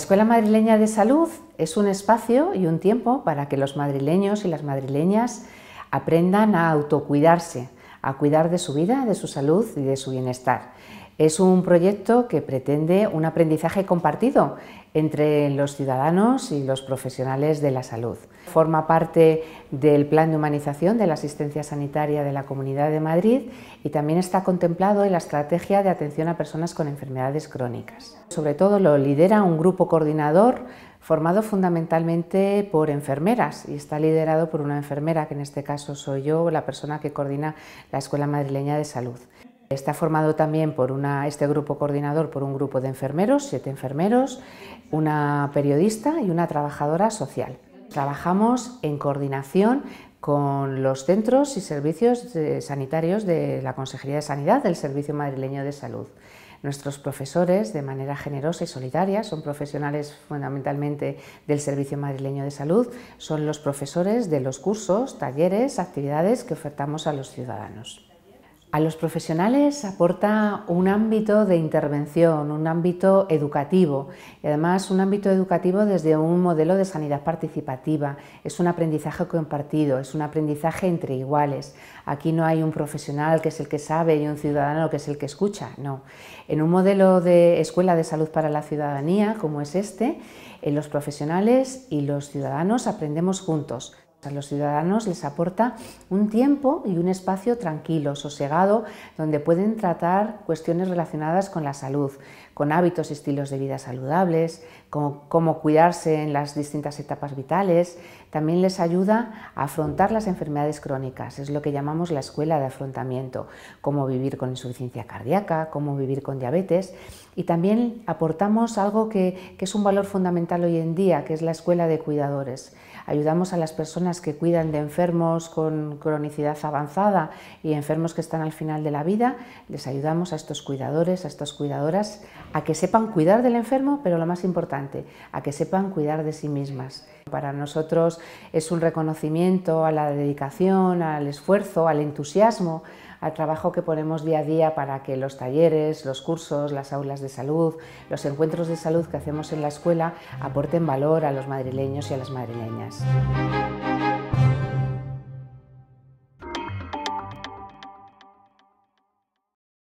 La Escuela Madrileña de Salud es un espacio y un tiempo para que los madrileños y las madrileñas aprendan a autocuidarse, a cuidar de su vida, de su salud y de su bienestar. Es un proyecto que pretende un aprendizaje compartido entre los ciudadanos y los profesionales de la salud. Forma parte del Plan de Humanización de la Asistencia Sanitaria de la Comunidad de Madrid y también está contemplado en la Estrategia de Atención a Personas con Enfermedades Crónicas. Sobre todo lo lidera un grupo coordinador formado fundamentalmente por enfermeras y está liderado por una enfermera, que en este caso soy yo, la persona que coordina la Escuela Madrileña de Salud. Está formado también por este grupo coordinador por un grupo de enfermeros, siete enfermeros, una periodista y una trabajadora social. Trabajamos en coordinación con los centros y servicios eh, sanitarios de la Consejería de Sanidad del Servicio Madrileño de Salud. Nuestros profesores, de manera generosa y solidaria, son profesionales fundamentalmente del Servicio Madrileño de Salud, son los profesores de los cursos, talleres, actividades que ofertamos a los ciudadanos. A los profesionales aporta un ámbito de intervención, un ámbito educativo y además un ámbito educativo desde un modelo de sanidad participativa. Es un aprendizaje compartido, es un aprendizaje entre iguales. Aquí no hay un profesional que es el que sabe y un ciudadano que es el que escucha, no. En un modelo de escuela de salud para la ciudadanía como es este, eh, los profesionales y los ciudadanos aprendemos juntos. A los ciudadanos les aporta un tiempo y un espacio tranquilo, sosegado, donde pueden tratar cuestiones relacionadas con la salud, con hábitos y estilos de vida saludables, con cómo cuidarse en las distintas etapas vitales. También les ayuda a afrontar las enfermedades crónicas, es lo que llamamos la escuela de afrontamiento, cómo vivir con insuficiencia cardíaca, cómo vivir con diabetes. Y también aportamos algo que, que es un valor fundamental hoy en día, que es la escuela de cuidadores. Ayudamos a las personas que cuidan de enfermos con cronicidad avanzada y enfermos que están al final de la vida, les ayudamos a estos cuidadores, a estas cuidadoras, a que sepan cuidar del enfermo, pero lo más importante, a que sepan cuidar de sí mismas. Para nosotros es un reconocimiento a la dedicación, al esfuerzo, al entusiasmo al trabajo que ponemos día a día para que los talleres, los cursos, las aulas de salud, los encuentros de salud que hacemos en la escuela aporten valor a los madrileños y a las madrileñas.